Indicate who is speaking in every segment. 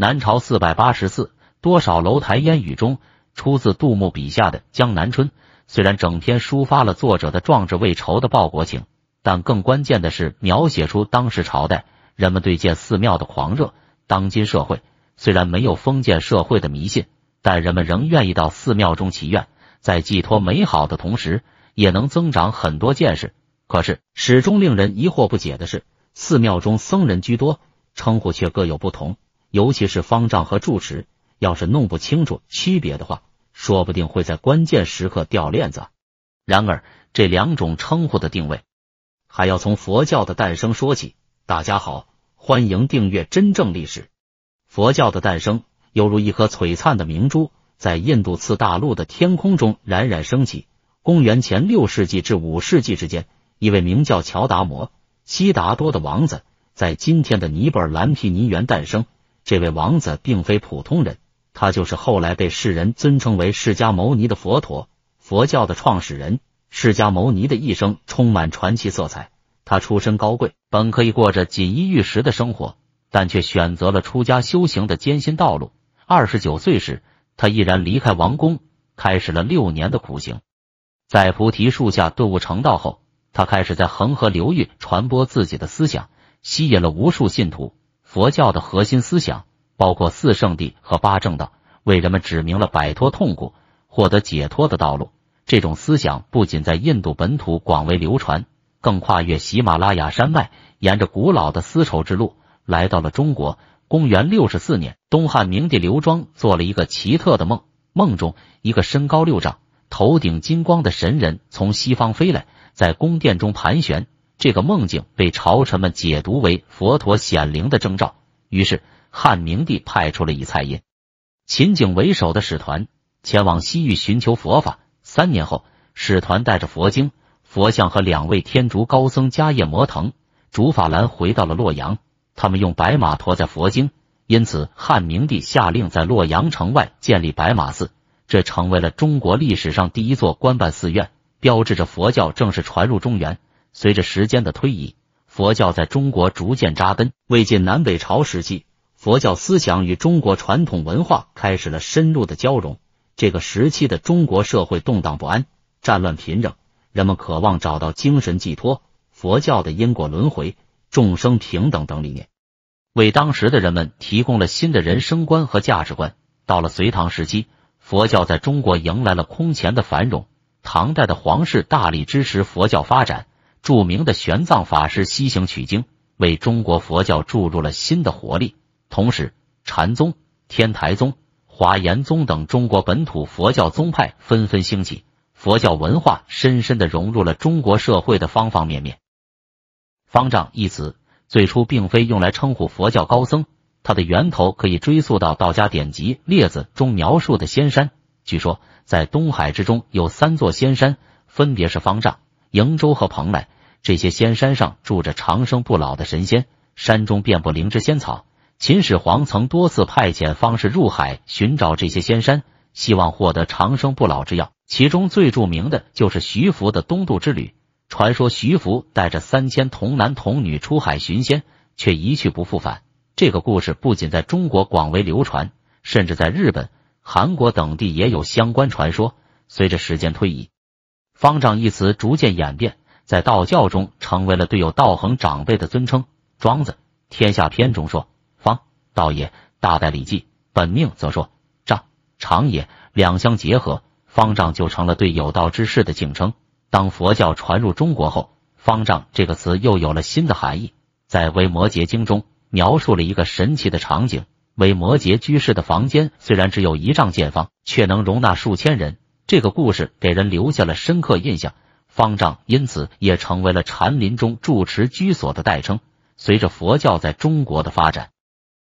Speaker 1: 南朝四百八十寺，多少楼台烟雨中。出自杜牧笔下的《江南春》，虽然整篇抒发了作者的壮志未酬的报国情，但更关键的是描写出当时朝代人们对建寺庙的狂热。当今社会虽然没有封建社会的迷信，但人们仍愿意到寺庙中祈愿，在寄托美好的同时，也能增长很多见识。可是，始终令人疑惑不解的是，寺庙中僧人居多，称呼却各有不同。尤其是方丈和住持，要是弄不清楚区别的话，说不定会在关键时刻掉链子。然而，这两种称呼的定位，还要从佛教的诞生说起。大家好，欢迎订阅《真正历史》。佛教的诞生犹如一颗璀璨的明珠，在印度次大陆的天空中冉冉升起。公元前六世纪至五世纪之间，一位名叫乔达摩·悉达多的王子，在今天的尼泊尔蓝毗尼园诞生。这位王子并非普通人，他就是后来被世人尊称为释迦牟尼的佛陀，佛教的创始人。释迦牟尼的一生充满传奇色彩。他出身高贵，本可以过着锦衣玉食的生活，但却选择了出家修行的艰辛道路。二十九岁时，他毅然离开王宫，开始了六年的苦行。在菩提树下顿悟成道后，他开始在恒河流域传播自己的思想，吸引了无数信徒。佛教的核心思想包括四圣地和八正道，为人们指明了摆脱痛苦、获得解脱的道路。这种思想不仅在印度本土广为流传，更跨越喜马拉雅山脉，沿着古老的丝绸之路来到了中国。公元六十四年，东汉明帝刘庄做了一个奇特的梦，梦中一个身高六丈、头顶金光的神人从西方飞来，在宫殿中盘旋。这个梦境被朝臣们解读为佛陀显灵的征兆，于是汉明帝派出了以蔡愔、秦景为首的使团前往西域寻求佛法。三年后，使团带着佛经、佛像和两位天竺高僧迦叶摩腾、竺法兰回到了洛阳。他们用白马驮载佛经，因此汉明帝下令在洛阳城外建立白马寺，这成为了中国历史上第一座官办寺院，标志着佛教正式传入中原。随着时间的推移，佛教在中国逐渐扎根。魏晋南北朝时期，佛教思想与中国传统文化开始了深入的交融。这个时期的中国社会动荡不安，战乱频仍，人们渴望找到精神寄托。佛教的因果轮回、众生平等等理念，为当时的人们提供了新的人生观和价值观。到了隋唐时期，佛教在中国迎来了空前的繁荣。唐代的皇室大力支持佛教发展。著名的玄奘法师西行取经，为中国佛教注入了新的活力。同时，禅宗、天台宗、华严宗等中国本土佛教宗派纷纷兴起，佛教文化深深的融入了中国社会的方方面面。方丈一词最初并非用来称呼佛教高僧，它的源头可以追溯到道家典籍《列子》中描述的仙山。据说，在东海之中有三座仙山，分别是方丈、瀛洲和蓬莱。这些仙山上住着长生不老的神仙，山中遍布灵芝仙草。秦始皇曾多次派遣方士入海寻找这些仙山，希望获得长生不老之药。其中最著名的就是徐福的东渡之旅。传说徐福带着三千童男童女出海寻仙，却一去不复返。这个故事不仅在中国广为流传，甚至在日本、韩国等地也有相关传说。随着时间推移，方丈一词逐渐演变。在道教中，成为了对有道行长辈的尊称。庄子《天下篇》中说：“方道也，大代礼记本命则说丈长也。”两相结合，方丈就成了对有道之士的敬称。当佛教传入中国后，方丈这个词又有了新的含义。在《维摩诘经》中，描述了一个神奇的场景：维摩诘居士的房间虽然只有一丈见方，却能容纳数千人。这个故事给人留下了深刻印象。方丈因此也成为了禅林中住持居所的代称。随着佛教在中国的发展，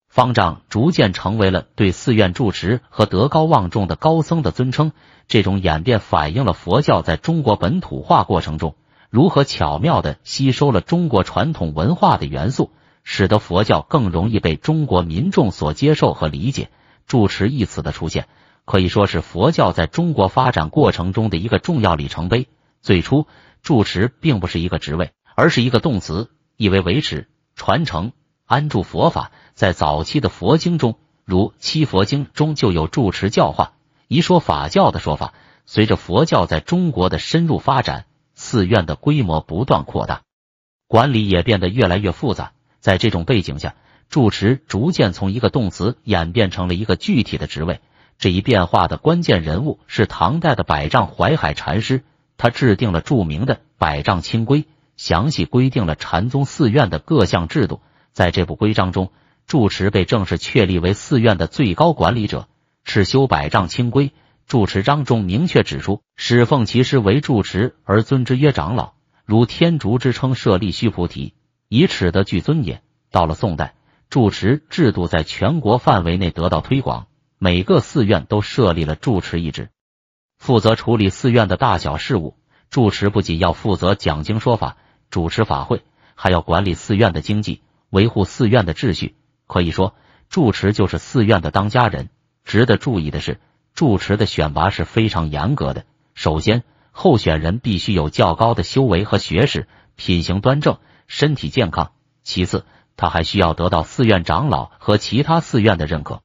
Speaker 1: 方丈逐渐成为了对寺院住持和德高望重的高僧的尊称。这种演变反映了佛教在中国本土化过程中如何巧妙的吸收了中国传统文化的元素，使得佛教更容易被中国民众所接受和理解。住持一词的出现，可以说是佛教在中国发展过程中的一个重要里程碑。最初，住持并不是一个职位，而是一个动词，意为维持、传承、安住佛法。在早期的佛经中，如《七佛经》中就有“住持教化”一说法教的说法。随着佛教在中国的深入发展，寺院的规模不断扩大，管理也变得越来越复杂。在这种背景下，住持逐渐从一个动词演变成了一个具体的职位。这一变化的关键人物是唐代的百丈怀海禅师。他制定了著名的《百丈清规》，详细规定了禅宗寺院的各项制度。在这部规章中，住持被正式确立为寺院的最高管理者。《是修百丈清规》住持章中明确指出：“始奉其师为住持，而尊之曰长老，如天竺之称设立须菩提，以尺得具尊也。”到了宋代，住持制度在全国范围内得到推广，每个寺院都设立了住持一职。负责处理寺院的大小事务，住持不仅要负责讲经说法、主持法会，还要管理寺院的经济、维护寺院的秩序。可以说，住持就是寺院的当家人。值得注意的是，住持的选拔是非常严格的。首先，候选人必须有较高的修为和学识，品行端正，身体健康；其次，他还需要得到寺院长老和其他寺院的认可；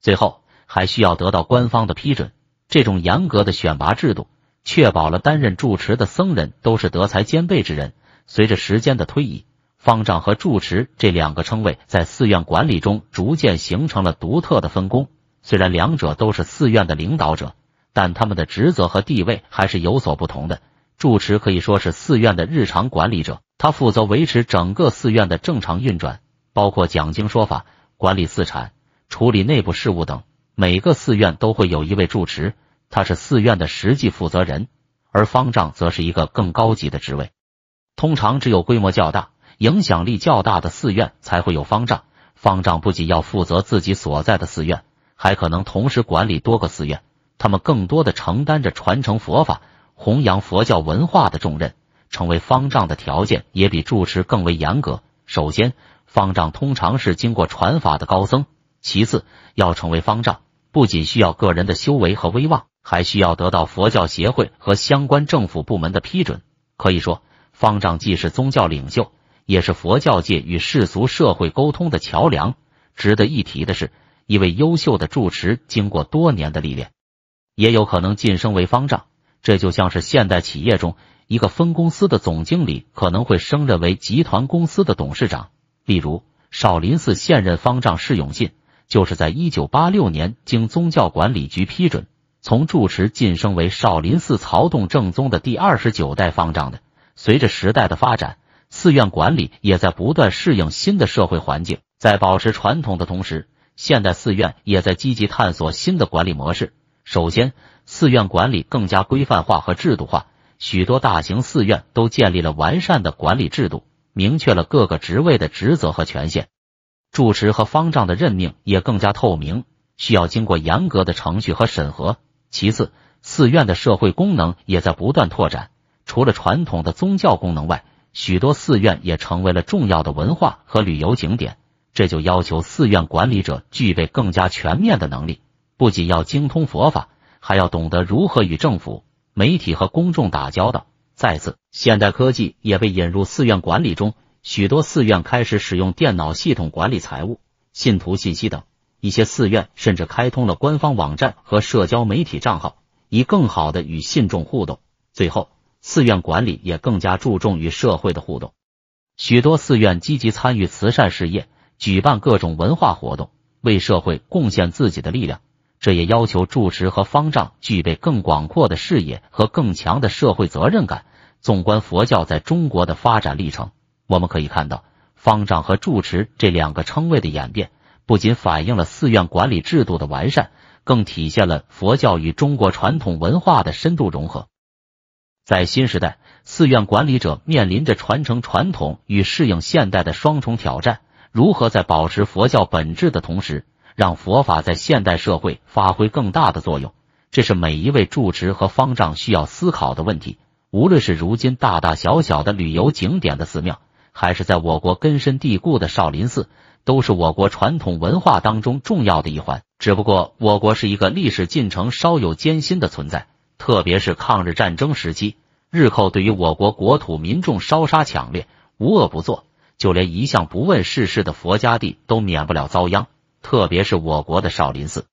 Speaker 1: 最后，还需要得到官方的批准。这种严格的选拔制度，确保了担任住持的僧人都是德才兼备之人。随着时间的推移，方丈和住持这两个称谓在寺院管理中逐渐形成了独特的分工。虽然两者都是寺院的领导者，但他们的职责和地位还是有所不同的。住持可以说是寺院的日常管理者，他负责维持整个寺院的正常运转，包括讲经说法、管理寺产、处理内部事务等。每个寺院都会有一位住持，他是寺院的实际负责人，而方丈则是一个更高级的职位。通常只有规模较大、影响力较大的寺院才会有方丈。方丈不仅要负责自己所在的寺院，还可能同时管理多个寺院。他们更多的承担着传承佛法、弘扬佛教文化的重任。成为方丈的条件也比住持更为严格。首先，方丈通常是经过传法的高僧；其次，要成为方丈。不仅需要个人的修为和威望，还需要得到佛教协会和相关政府部门的批准。可以说，方丈既是宗教领袖，也是佛教界与世俗社会沟通的桥梁。值得一提的是，一位优秀的住持经过多年的历练，也有可能晋升为方丈。这就像是现代企业中一个分公司的总经理可能会升任为集团公司的董事长。例如，少林寺现任方丈释永信。就是在一九八六年，经宗教管理局批准，从住持晋升为少林寺曹洞正宗的第二十九代方丈的。随着时代的发展，寺院管理也在不断适应新的社会环境，在保持传统的同时，现代寺院也在积极探索新的管理模式。首先，寺院管理更加规范化和制度化，许多大型寺院都建立了完善的管理制度，明确了各个职位的职责和权限。住持和方丈的任命也更加透明，需要经过严格的程序和审核。其次，寺院的社会功能也在不断拓展，除了传统的宗教功能外，许多寺院也成为了重要的文化和旅游景点。这就要求寺院管理者具备更加全面的能力，不仅要精通佛法，还要懂得如何与政府、媒体和公众打交道。再次，现代科技也被引入寺院管理中。许多寺院开始使用电脑系统管理财务、信徒信息等，一些寺院甚至开通了官方网站和社交媒体账号，以更好的与信众互动。最后，寺院管理也更加注重与社会的互动。许多寺院积极参与慈善事业，举办各种文化活动，为社会贡献自己的力量。这也要求住持和方丈具备更广阔的视野和更强的社会责任感。纵观佛教在中国的发展历程。我们可以看到，方丈和住持这两个称谓的演变，不仅反映了寺院管理制度的完善，更体现了佛教与中国传统文化的深度融合。在新时代，寺院管理者面临着传承传统与适应现代的双重挑战。如何在保持佛教本质的同时，让佛法在现代社会发挥更大的作用，这是每一位住持和方丈需要思考的问题。无论是如今大大小小的旅游景点的寺庙，还是在我国根深蒂固的少林寺，都是我国传统文化当中重要的一环。只不过我国是一个历史进程稍有艰辛的存在，特别是抗日战争时期，日寇对于我国国土民众烧杀抢掠，无恶不作，就连一向不问世事的佛家地都免不了遭殃。特别是我国的少林寺，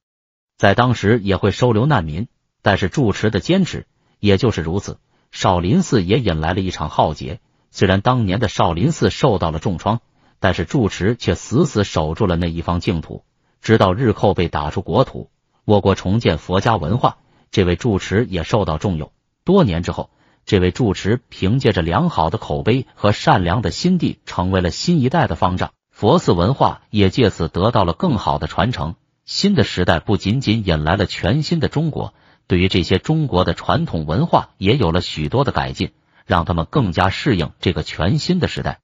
Speaker 1: 在当时也会收留难民，但是住持的坚持，也就是如此，少林寺也引来了一场浩劫。虽然当年的少林寺受到了重创，但是住持却死死守住了那一方净土，直到日寇被打出国土，我国重建佛家文化。这位住持也受到重用。多年之后，这位住持凭借着良好的口碑和善良的心地，成为了新一代的方丈。佛寺文化也借此得到了更好的传承。新的时代不仅仅引来了全新的中国，对于这些中国的传统文化也有了许多的改进。让他们更加适应这个全新的时代。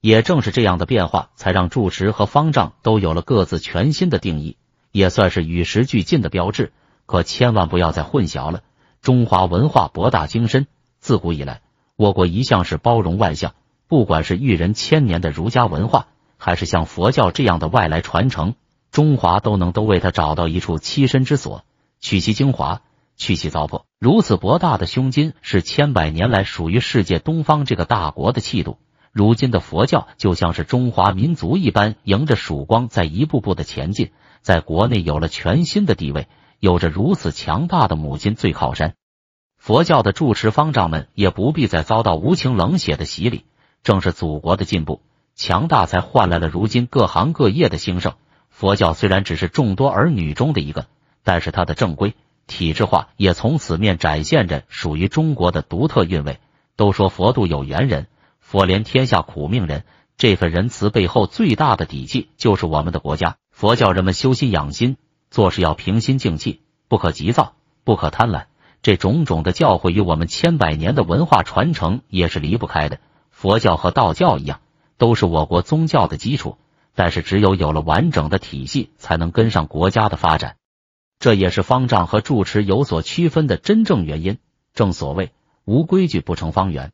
Speaker 1: 也正是这样的变化，才让住持和方丈都有了各自全新的定义，也算是与时俱进的标志。可千万不要再混淆了。中华文化博大精深，自古以来，我国一向是包容万象。不管是育人千年的儒家文化，还是像佛教这样的外来传承，中华都能都为他找到一处栖身之所，取其精华。去其糟粕，如此博大的胸襟是千百年来属于世界东方这个大国的气度。如今的佛教就像是中华民族一般，迎着曙光在一步步的前进，在国内有了全新的地位，有着如此强大的母亲最靠山。佛教的住持方丈们也不必再遭到无情冷血的洗礼。正是祖国的进步强大，才换来了如今各行各业的兴盛。佛教虽然只是众多儿女中的一个，但是它的正规。体制化也从此面展现着属于中国的独特韵味。都说佛度有缘人，佛怜天下苦命人。这份仁慈背后最大的底气，就是我们的国家。佛教人们修心养心，做事要平心静气，不可急躁，不可贪婪。这种种的教诲与我们千百年的文化传承也是离不开的。佛教和道教一样，都是我国宗教的基础。但是，只有有了完整的体系，才能跟上国家的发展。这也是方丈和住持有所区分的真正原因。正所谓，无规矩不成方圆。